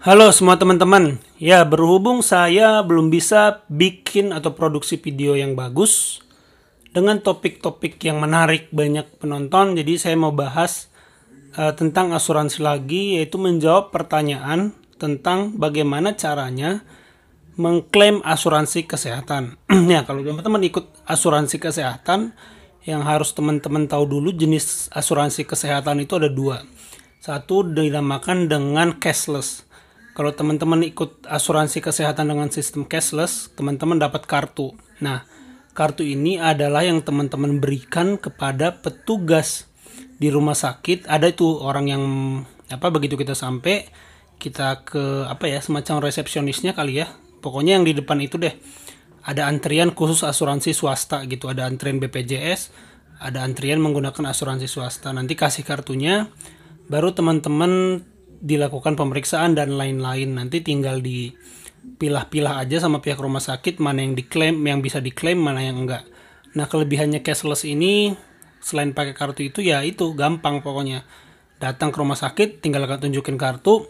Halo semua teman-teman, ya berhubung saya belum bisa bikin atau produksi video yang bagus dengan topik-topik yang menarik banyak penonton, jadi saya mau bahas uh, tentang asuransi lagi, yaitu menjawab pertanyaan tentang bagaimana caranya mengklaim asuransi kesehatan. ya kalau teman-teman ikut asuransi kesehatan, yang harus teman-teman tahu dulu jenis asuransi kesehatan itu ada dua. Satu dinamakan dengan cashless kalau teman-teman ikut asuransi kesehatan dengan sistem cashless, teman-teman dapat kartu. Nah, kartu ini adalah yang teman-teman berikan kepada petugas di rumah sakit. Ada itu orang yang apa begitu kita sampai kita ke apa ya semacam resepsionisnya kali ya. Pokoknya yang di depan itu deh. Ada antrian khusus asuransi swasta gitu, ada antrian BPJS, ada antrian menggunakan asuransi swasta. Nanti kasih kartunya, baru teman-teman dilakukan pemeriksaan dan lain-lain nanti tinggal dipilah-pilah aja sama pihak rumah sakit mana yang diklaim yang bisa diklaim mana yang enggak nah kelebihannya cashless ini selain pakai kartu itu ya itu gampang pokoknya datang ke rumah sakit tinggal tunjukin kartu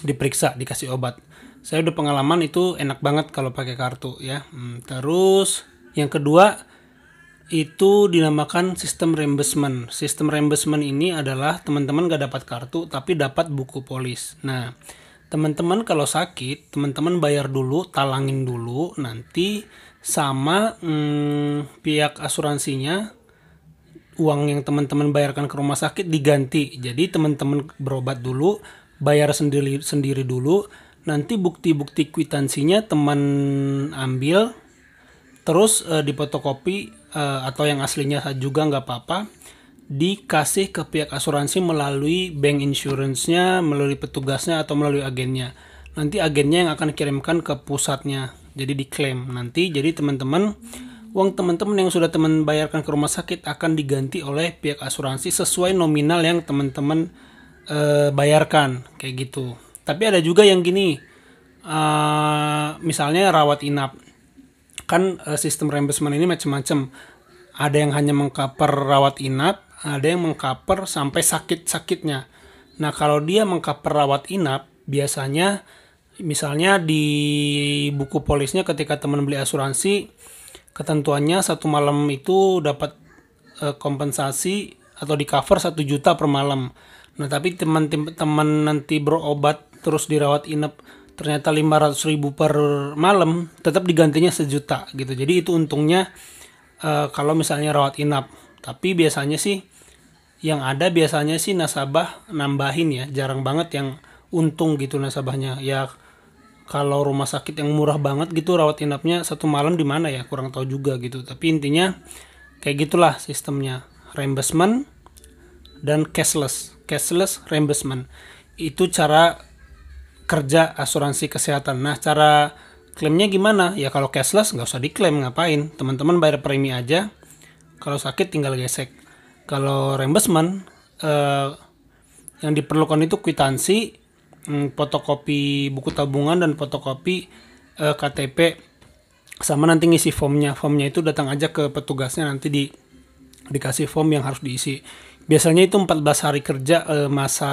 diperiksa dikasih obat saya udah pengalaman itu enak banget kalau pakai kartu ya hmm, terus yang kedua itu dinamakan sistem reimbursement. Sistem reimbursement ini adalah teman-teman gak dapat kartu tapi dapat buku polis. Nah, teman-teman kalau sakit, teman-teman bayar dulu, talangin dulu, nanti sama hmm, pihak asuransinya uang yang teman-teman bayarkan ke rumah sakit diganti. Jadi teman-teman berobat dulu, bayar sendiri sendiri dulu, nanti bukti-bukti kwitansinya teman ambil terus e, eh, dipotokopi e, eh, atau yang aslinya juga nggak apa-apa dikasih ke pihak asuransi melalui bank insurance-nya, melalui petugasnya atau melalui agennya. Nanti agennya yang akan kirimkan ke pusatnya. Jadi diklaim nanti. Jadi teman-teman uang teman-teman yang sudah teman bayarkan ke rumah sakit akan diganti oleh pihak asuransi sesuai nominal yang teman-teman e, bayarkan kayak gitu. Tapi ada juga yang gini. E, misalnya rawat inap kan uh, sistem reimbursement ini macam-macam ada yang hanya mengcover rawat inap ada yang mengcover sampai sakit-sakitnya nah kalau dia mengcover rawat inap biasanya misalnya di buku polisnya ketika teman beli asuransi ketentuannya satu malam itu dapat uh, kompensasi atau di cover satu juta per malam nah tapi teman-teman nanti berobat terus dirawat inap ternyata 500 ribu per malam tetap digantinya sejuta gitu jadi itu untungnya uh, kalau misalnya rawat inap tapi biasanya sih yang ada biasanya sih nasabah nambahin ya jarang banget yang untung gitu nasabahnya ya kalau rumah sakit yang murah banget gitu rawat inapnya satu malam di mana ya kurang tahu juga gitu tapi intinya kayak gitulah sistemnya reimbursement dan cashless cashless reimbursement itu cara kerja asuransi kesehatan. Nah, cara klaimnya gimana? Ya kalau cashless nggak usah diklaim, ngapain? Teman-teman bayar premi aja. Kalau sakit tinggal gesek. Kalau reimbursement eh, yang diperlukan itu kwitansi, hmm, fotokopi buku tabungan dan fotokopi eh, KTP sama nanti ngisi formnya formnya itu datang aja ke petugasnya nanti di dikasih form yang harus diisi biasanya itu 14 hari kerja eh, masa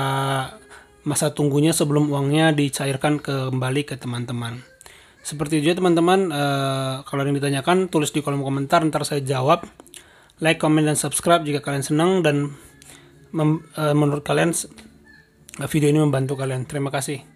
masa tunggunya sebelum uangnya dicairkan kembali ke teman-teman. Seperti itu juga ya, teman-teman, eh, kalau ada yang ditanyakan tulis di kolom komentar, ntar saya jawab. Like, comment, dan subscribe jika kalian senang dan mem, eh, menurut kalian eh, video ini membantu kalian. Terima kasih.